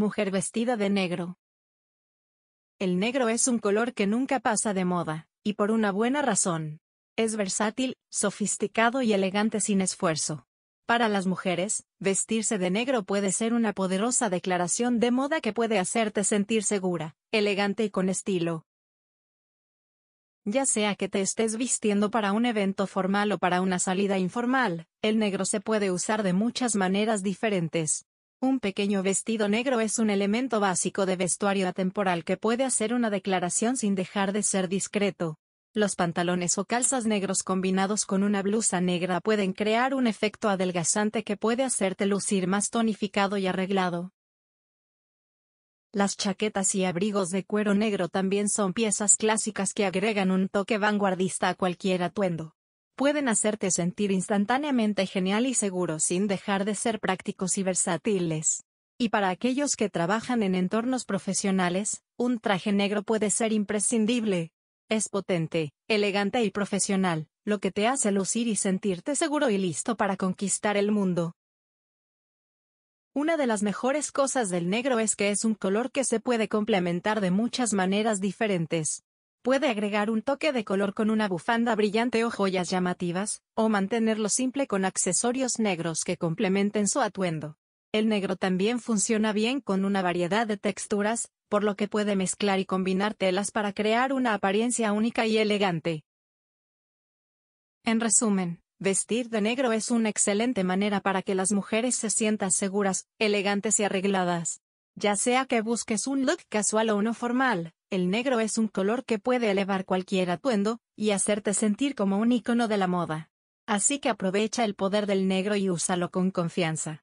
Mujer vestida de negro. El negro es un color que nunca pasa de moda, y por una buena razón. Es versátil, sofisticado y elegante sin esfuerzo. Para las mujeres, vestirse de negro puede ser una poderosa declaración de moda que puede hacerte sentir segura, elegante y con estilo. Ya sea que te estés vistiendo para un evento formal o para una salida informal, el negro se puede usar de muchas maneras diferentes. Un pequeño vestido negro es un elemento básico de vestuario atemporal que puede hacer una declaración sin dejar de ser discreto. Los pantalones o calzas negros combinados con una blusa negra pueden crear un efecto adelgazante que puede hacerte lucir más tonificado y arreglado. Las chaquetas y abrigos de cuero negro también son piezas clásicas que agregan un toque vanguardista a cualquier atuendo pueden hacerte sentir instantáneamente genial y seguro sin dejar de ser prácticos y versátiles. Y para aquellos que trabajan en entornos profesionales, un traje negro puede ser imprescindible. Es potente, elegante y profesional, lo que te hace lucir y sentirte seguro y listo para conquistar el mundo. Una de las mejores cosas del negro es que es un color que se puede complementar de muchas maneras diferentes. Puede agregar un toque de color con una bufanda brillante o joyas llamativas, o mantenerlo simple con accesorios negros que complementen su atuendo. El negro también funciona bien con una variedad de texturas, por lo que puede mezclar y combinar telas para crear una apariencia única y elegante. En resumen, vestir de negro es una excelente manera para que las mujeres se sientan seguras, elegantes y arregladas. Ya sea que busques un look casual o uno formal, el negro es un color que puede elevar cualquier atuendo, y hacerte sentir como un icono de la moda. Así que aprovecha el poder del negro y úsalo con confianza.